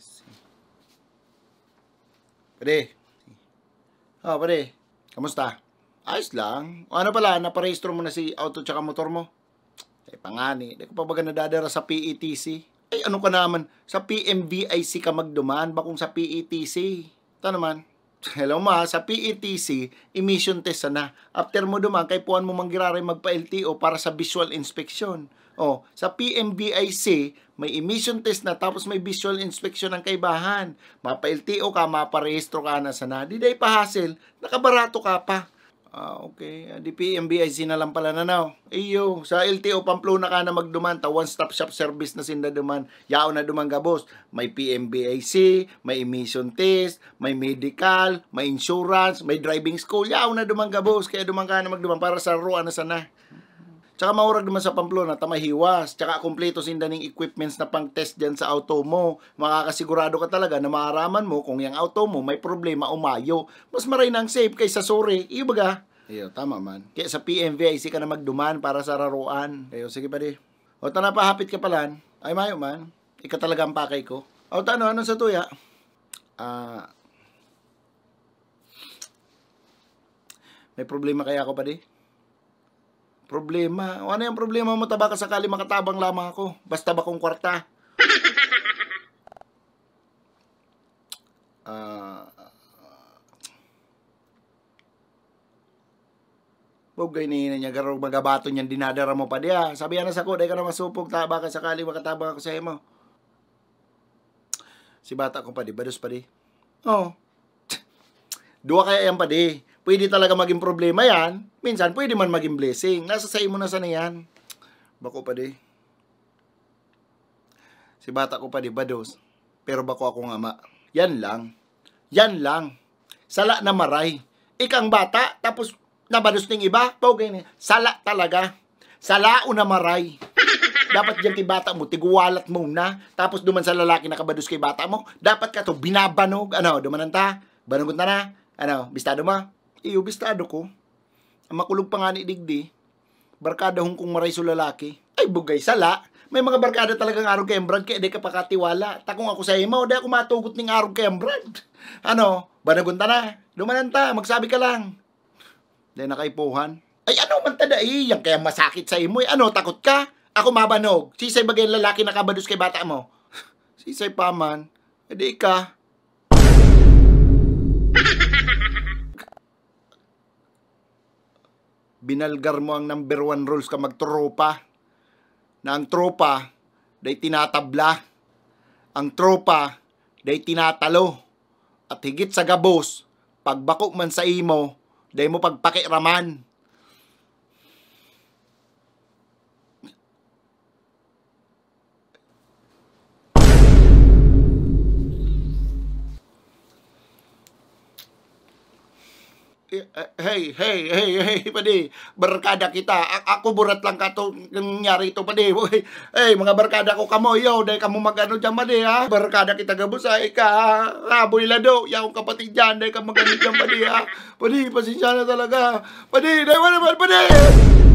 si. Pre. Oh, pre. Kamusta? Ayos lang. O ano pala, naparehistro mo na si auto tsaka motor mo? Ay, eh, pangani. Hindi ko pa baga nadadara sa PETC. Ay, eh, ano ka naman? Sa PMVIC ka magduman, bakong sa PETC. Ito naman hello ma, sa PETC, emission test na. After mo duman, kay puan mo manggirari magpa-LTO para sa visual inspection. O, oh, sa PMBIC, may emission test na tapos may visual inspection ng kaibahan. Mapa-LTO ka, maparehistro ka na sana. Di day hassle, nakabarato ka pa. Ah, okay. Ah, DPMBIC na lang pala nanaw. now. Iyo, sa LTO Pamplona ka na magduman. Ta one-stop shop service na sinda duman. Yao na duman gabos. May PMBIC, may emission test, may medical, may insurance, may driving school. Yao na duman gabos. Kaya duman ka na magduman para sa ruan na sana. Tsaka maurag naman sa Pamplona, tamahiwas. Tsaka kompleto sinda ng equipments na pang-test dyan sa auto mo. Makakasigurado ka talaga na maaraman mo kung yung auto mo may problema o mayo. Mas maray ng safe kaysa sorry. Ibaga. Iyo, tama man. Kaya sa PMVIC ka na magduman para sa raruan. Iyo, sige pa di. O tana pa, ka palan. Ay, mayo man. Ika talaga ang pakay ko. O tano, anong sa tuya? Ah... Uh, may problema kaya ako pa di? Problema? O ano yung problema mo tabaka sakali makatabang lamang ako? Basta ba kong kwarta? Ah... uh, Bob gay ni niya garo magabato niyan dinadara mo pa diya. Sabi na ano, sa ko, dai ka na masupog ta baka sakali makatabang ako sa imo. Si bata ko pa di, badus pa di. Oh. Duwa kaya yan pa di. Pwede talaga maging problema yan. Minsan, pwede man maging blessing. Nasa sa mo na sana yan. Bako pa di. Si bata ko pa di, bados. Pero bako ako nga ma. Yan lang. Yan lang. Sala na maray. Ikang bata, tapos nabados ning iba, paugay ni. Sala talaga. Sala una maray. Dapat dyan kay bata mo, tiguwalat mo na. Tapos duman sa lalaki nakabados kay bata mo, dapat ka to binabanog. Ano, dumanan ta? Banugot na na. Ano, bistado mo? iyubistado ko, ang makulog pa nga ni Digdi, barkada hong kung maray lalaki. Ay, bugay sala. May mga barkada talagang arog kembrad, kaya di ka pakatiwala. Takong ako sa imaw, di ako matugot ng arog kembrad. Ano, banagunta na, lumananta, magsabi ka lang. Di nakaipuhan. Ay, ano man tada eh, yan kaya masakit sa imo eh. Ano, takot ka? Ako mabanog. Sisay bagay lalaki nakabados kay bata mo. Sisay paman. man. Edi eh, ka. binalgar mo ang number one rules ka magtropa na ang tropa day tinatabla ang tropa day tinatalo at higit sa gabos pagbako man sa imo day mo pagpakiraman Hei, eh, eh, hei, hei, hei, pedi Berkada kita, aku burat langkah tu Nyari tu pedi Hei, mga berkada ko kamu, yo Dari kamu magano jam pedi, ya Berkada kita gabus, ha, ika Rabu ah, ilado, ya, ungka patijan Dari kamu magano jam ya ha pasti pasijana talaga Pedi, dari mana, pedi, pedi